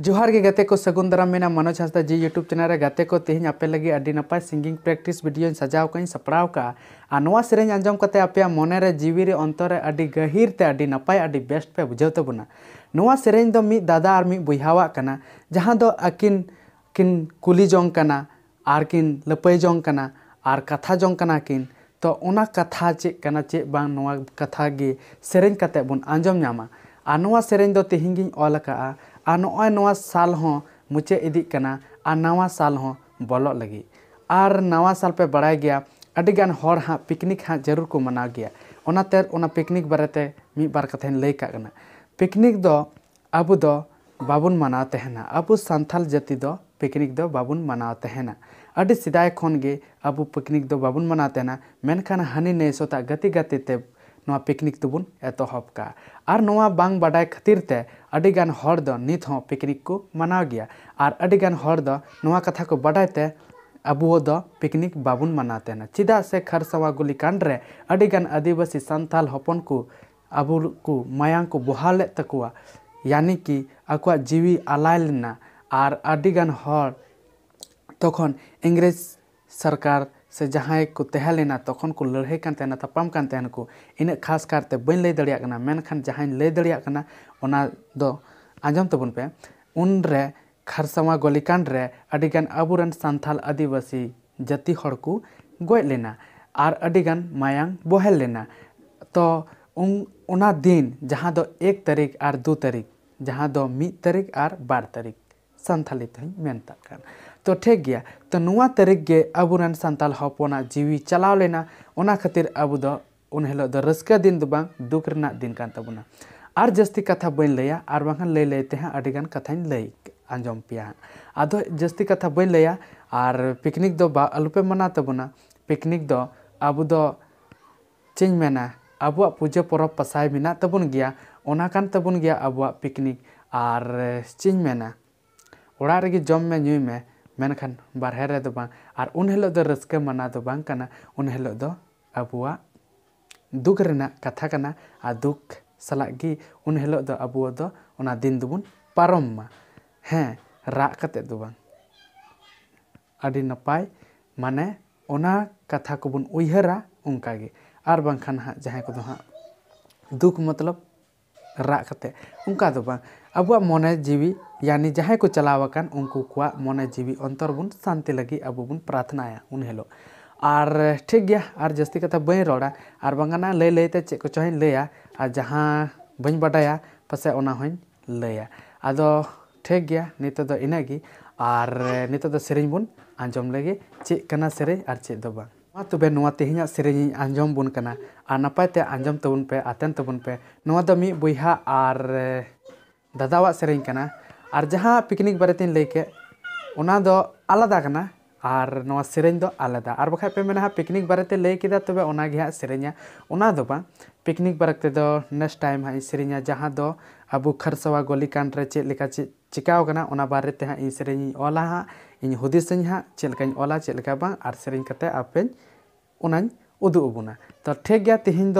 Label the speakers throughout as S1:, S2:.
S1: जोहार के गाते को सगुन दाराम में मनोज हासदा जी यूट्यूब चैनल रे गते को तेहन आपे लगे नपाय सिंगिंग प्रैक्टिस वीडियो सजाव कहीं सपड़ा का से नोवा सेरेंज आंजम कते आपे मने जीवी रे अंतर रे नपाय बेस्ट पे बुझाव तबना तो से सेरेंज मी दादा और मी बुहावा जहाँ दो अकिन किन कुली जो कना किन लपय जो और कथा जो कना किन तो कथा चेक चे बा कथा से सेरेंज कते आंजम न्यामा सेन दो तेहेगे ऑल का साल मुचाद नवा साल बोलो लगे और नवा साल पे बड़ा गया अगर हर हाँ पिकनिक हाँ जरूर को मना गया उनाते उना पिकनिक बारे मी बार कथे लय पिकनिक दो अब दो बाबुन मनाव तहना अब सानथाल जाति दो पिकनिक दो बाबुन मनाव तहना अड़ी सदाय खनगे अब पिकनिक दो बाबुन मनाव तहना मेनखान हानि नैसोता गति गति पिकनिक तबन एतहब का और नवा बांग बाडाय खातिरते अडीगान हर द नित हो पिकनिक को मनाव गया और अडीगान हर द नवा कथा को बाडायते अब द पिकनिक बाबन मनाते ना चिदा से खरसवा गुलिकांड रे अडीगान आदिवासी संथाल हपन को अब को मायांग को बहाल तकुआ यानी कि अकुआ जीवी आलाय लेना और अडीगान हर तखन तो इंग्रेज सरकार से जहाँ को तेहलेना तक तखन को लड़े तपाम को इन खास करते बन लई दड़ियाकना मेनखान जहाँ लै दड़ियाकना ओना दो आजम तबन पे उन खरसावा खरसवा गोलिकांड रे आदिवासी जाति को गज लेना और अडिगन मायंग बहल लेना तो उन दिन जहाँ दो एक तारीख और दो तारीख जहाँ दो मी तारीख और बार तारीख संथाली तही मेनता तो ठीक गया तो नुआ तारीख के अब सानल हपना जीवी चलाव लेना ओना खातिर अब दो उन हिलो दिन दो बांग दुख रना दिन कान तबुना और जस्ती कथा बन लया और बांगन लै लेते हैं अडिगन कथा लै आंजम पिया आदो जस्ती कथा बन लिया और पिकनिक दो बा अलुपे मना तबना पिकनिक दो अब दो चेंज मेना अब पूजा पर्व पसाय मेना तबन गया ओना कान तबुन गया अब पिकनिक और चेंज मेना ओड़ा रे जम में न्यूय में मेनखान बारहे और उन हिलो दो रस्के मना दो उन हिलो अब दुख रहा कथा कना दुख सलाग उन हिलो अब दिन दोबन पारम हाँ हैं राग कते नपाय माने उना कथा को बन उहरा उनका गे और बांग हाँ जहाँ को दो हाँ दुख मतलब राग कते उनका तो बांग अब मन जीवी यानी जहाँ को चलावान उनको मन जीवी अंतर बन शांति लगी अब बन प्रार्थनाया उन हिलो और ठीक गया और जस्ती कथा बे रड़ा और बांगाना लै लैते चे को चाहे लैया और जहाँ बन बाडाया पासे लैया अद ठीक गया नित तो और नित तो बन आजम लगे चेकना से और चेद तबे तेहे सेरें आजम बन और नपायते आजम तबन पे आतेन तबन पे मिड बहा और दादा से जहाँ पिकनिक बारे तीन लैके आलदा से आलदा और बखा पे मे पिकनिक बारे ते लैक तब से पिकनिक बारे तेद नेक्स्ट टाइम हाँ से जहाँ दो अब खरसवा गलिकांड चेका चे चिकाओं बारे ते हाँ से ओला हाँ इन हूदसें हाँ चलका ओला चलका बा और से आप उदूबना तो ठीक है तेहेन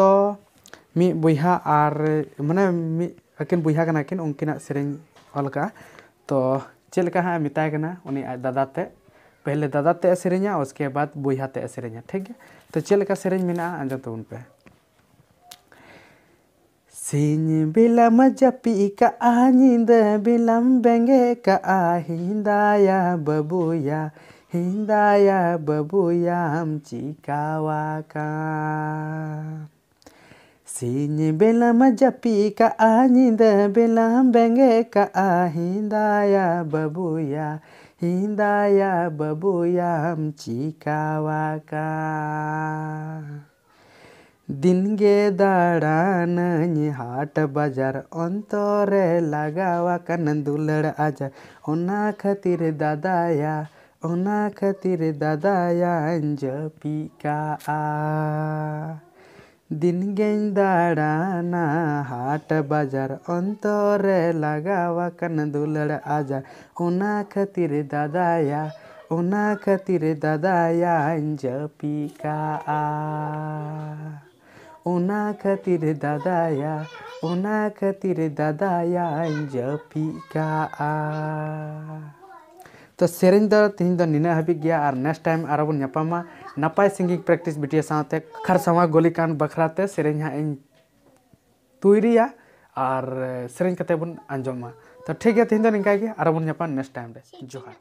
S1: मी बहा मैं hakin buihak nakin unkina sering olka to celka ha mitaik na uni dadate pehle dadate sering ya oske bat buihate sering ya tege to celka sering mina anjo tuun pe Sin bila majapi ka ahinda bilam benge ka ahinda ya babu ya hinda ya babu amci kawakan. ಸೀನಿ ಬೆಲಮ ಜಪೀಕ ಆನಿದ ಬೆಲಂ ಬೆಂಗೆಕ ಆ ಹಿಂದಾಯ ಬಬುಯ ಹಿಂದಾಯ ಬಬುಯಂ ಚೀಕಾವಾಕ ದಿನ್ಗೆ ದಾಡಾನ ಹಾಟ ಬಜಾರ್ ಅಂತೋರೆ ಲಗಾವಾಕ ನಂದುಲಡ ಅಜ ಒನ್ನ ಖತಿರ್ ದಾದಾಯ ಒನ್ನ ಖತಿರ್ ದಾದಾಯ ಜಪಿಕ ಆ ದಿನಗೆಂದಡಾನ ಹಾಟ ಬಜಾರ್ ಅಂತೋರೆ ಲಗಾವ ಕನ ದುಲಡ ಆಜಾ ಉನಾ ಖತಿರ್ ದಾದಾಯ ಉನಾ ಖತಿರ್ ದಾದಾಯ ಅಂಜ ಪೀಕಾ ಆ उना खतिर दादाया उना खतिर दादाया जपी का आ ᱛᱚ ᱥᱮᱨᱮᱧ ᱫᱚ ᱛᱤᱦᱤᱧ ᱫᱚ ᱱᱤᱱᱟᱹᱜ ᱦᱟᱹᱵᱤᱡ ᱜᱮᱭᱟ ᱟᱨ ᱱᱮᱠᱥᱴ ᱴᱟᱭᱤᱢ ᱟᱨᱚ ᱵᱚᱱ ᱧᱟᱯᱟᱢᱟ ᱱᱟᱯᱟᱭ ᱥᱤᱝᱜᱤᱝ ᱯᱨᱮᱠᱴᱤᱥ ᱵᱤᱴᱤᱭᱟ ᱥᱟᱶᱛᱮ ᱠᱷᱟᱨᱥᱟᱣᱟ ᱜᱚᱞᱤᱠᱟᱱ ᱵᱟᱠᱷᱨᱟᱛᱮ ᱥᱮᱨᱮᱧ ᱦᱟᱸᱜ ᱤᱧ ᱛᱩᱭᱨᱤᱭᱟ ᱟᱨ ᱥᱮᱨᱮᱧ ᱠᱟᱛᱮ ᱵᱚᱱ ᱟᱸᱡᱚᱢᱟ ᱛᱚ ᱴᱷᱤᱠ ᱜᱮᱭᱟ ᱛᱤᱦᱤᱧ ᱫᱚ ᱱᱤᱝᱠᱟ ᱜᱮ ᱟᱨᱚ ᱵᱚᱱ ᱧᱟᱯᱟᱢ ᱱᱮᱠᱥᱴ ᱴᱟᱭᱤᱢ ᱨᱮ ᱡᱚᱦᱟᱨ